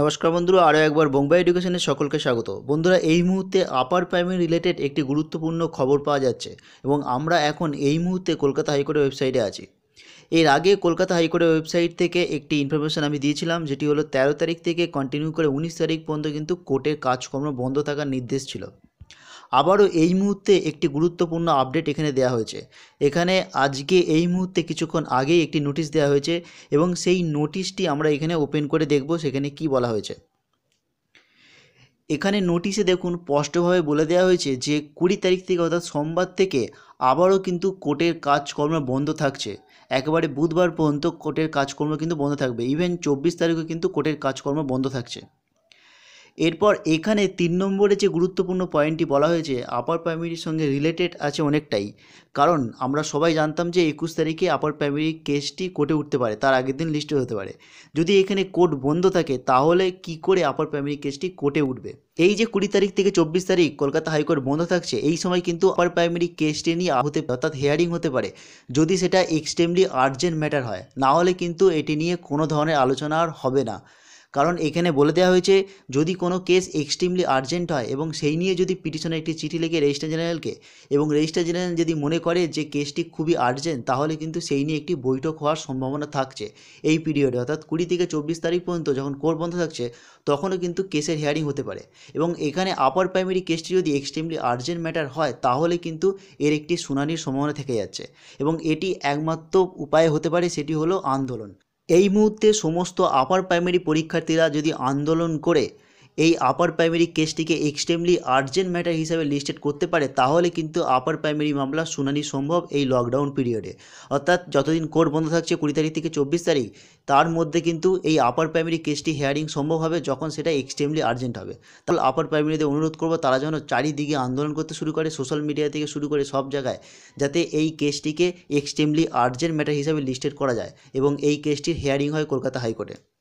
নমস্কার বন্ধুরা আরও একবার বোম্বাই এডুকেশনের সকলকে স্বাগত বন্ধুরা এই মুহূর্তে আপার প্রাইমারি রিলেটেড একটি গুরুত্বপূর্ণ খবর পাওয়া যাচ্ছে এবং আমরা এখন এই মুহূর্তে কলকাতা হাইকোর্টের ওয়েবসাইটে আছি এর আগে কলকাতা হাইকোর্টের ওয়েবসাইট থেকে একটি ইনফরমেশন আমি দিয়েছিলাম যেটি হলো তেরো তারিখ থেকে কন্টিনিউ করে উনিশ তারিখ পর্যন্ত কিন্তু কোর্টের কাজকর্ম বন্ধ থাকার নির্দেশ ছিল আবারও এই মুহূর্তে একটি গুরুত্বপূর্ণ আপডেট এখানে দেয়া হয়েছে এখানে আজকে এই মুহূর্তে কিছুক্ষণ আগেই একটি নোটিশ দেওয়া হয়েছে এবং সেই নোটিশটি আমরা এখানে ওপেন করে দেখব সেখানে কি বলা হয়েছে এখানে নোটিশে দেখুন স্পষ্টভাবে বলে দেওয়া হয়েছে যে কুড়ি তারিখ থেকে অর্থাৎ সোমবার থেকে আবারও কিন্তু কোর্টের কাজকর্ম বন্ধ থাকছে একেবারে বুধবার পর্যন্ত কোর্টের কাজকর্ম কিন্তু বন্ধ থাকবে ইভেন চব্বিশ তারিখও কিন্তু কোর্টের কাজকর্ম বন্ধ থাকছে এরপর এখানে তিন নম্বরে যে গুরুত্বপূর্ণ পয়েন্টটি বলা হয়েছে আপার প্রাইমারির সঙ্গে রিলেটেড আছে অনেকটাই কারণ আমরা সবাই জানতাম যে একুশ তারিখে আপার প্রাইমারি কেসটি কোর্টে উঠতে পারে তার আগের দিন লিস্টেড হতে পারে যদি এখানে কোর্ট বন্ধ থাকে তাহলে কি করে আপার প্রাইমারি কেসটি কোর্টে উঠবে এই যে কুড়ি তারিখ থেকে চব্বিশ তারিখ কলকাতা হাইকোর্ট বন্ধ থাকছে এই সময় কিন্তু আপার প্রাইমারি কেসটি নিয়ে হতে অর্থাৎ হেয়ারিং হতে পারে যদি সেটা এক্সট্রিমলি আর্জেন্ট ম্যাটার হয় না হলে কিন্তু এটি নিয়ে কোনো ধরনের আলোচনা আর হবে না কারণ এখানে বলে দেওয়া হয়েছে যদি কোনো কেস এক্সট্রিমলি আর্জেন্ট হয় এবং সেই নিয়ে যদি পিটিশনে একটি চিঠি লিখে রেজিস্ট্রার জেনারেলকে এবং রেজিস্টার জেনারেল যদি মনে করে যে কেসটি খুবই আর্জেন্ট তাহলে কিন্তু সেই নিয়ে একটি বৈঠক হওয়ার সম্ভাবনা থাকছে এই পিরিয়ডে অর্থাৎ কুড়ি থেকে চব্বিশ তারিখ পর্যন্ত যখন কোর্ট বন্ধ থাকছে তখনও কিন্তু কেসের হিয়ারিং হতে পারে এবং এখানে আপার প্রাইমারি কেসটি যদি এক্সট্রিমলি আর্জেন্ট ম্যাটার হয় তাহলে কিন্তু এর একটি শুনানির সম্ভাবনা থেকে যাচ্ছে এবং এটি একমাত্র উপায় হতে পারে সেটি হলো আন্দোলন এই মুহূর্তে সমস্ত আপার প্রাইমারি পরীক্ষার্থীরা যদি আন্দোলন করে এই আপার প্রাইমারি কেসটিকে এক্সট্রিমলি আর্জেন্ট ম্যাটার হিসাবে লিস্টেড করতে পারে তাহলে কিন্তু আপার প্রাইমারি মামলা শুনানি সম্ভব এই লকডাউন পিরিয়ডে অর্থাৎ যতদিন কোর্ট বন্ধ থাকছে কুড়ি তারিখ থেকে চব্বিশ তারিখ তার মধ্যে কিন্তু এই আপার প্রাইমারি কেসটি হেয়ারিং সম্ভব হবে যখন সেটা এক্সট্রিমলি আর্জেন্ট হবে তাহলে আপার প্রাইমারিতে অনুরোধ করবো তারা যেন চারিদিকে আন্দোলন করতে শুরু করে সোশ্যাল মিডিয়া থেকে শুরু করে সব জায়গায় যাতে এই কেসটিকে এক্সট্রিমলি আর্জেন্ট ম্যাটার হিসাবে লিস্টেড করা যায় এবং এই কেসটির হেয়ারিং হয় কলকাতা হাইকোর্টে